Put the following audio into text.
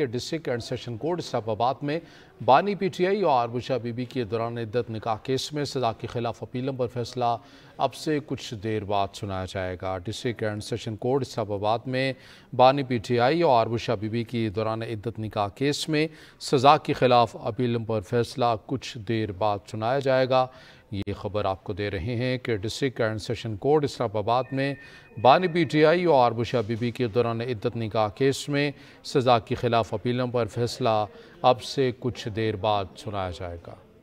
के district and session court Islamabad में बानी पीटीआई और आरबुशा बीबी के दौरान इद्दत निकाह केस में सजा के खिलाफ अपीलों पर फैसला अब से कुछ देर बाद सुनाया जाएगा district and session court Islamabad में बानी पीटीआई और आरबुशा बीबी के दौरान इद्दत निकाह केस में सजा के खिलाफ अपीलों पर फैसला कुछ देर बाद सुनाया जाएगा ये खबर आपको दे रहे हैं कि district and session court Islamabad में बानी पी टी आई और आरबुशा बीबी के दौरान इद्दत निकाह केस में सजा के खिलाफ अपीलों पर फैसला अब से कुछ देर बाद सुनाया जाएगा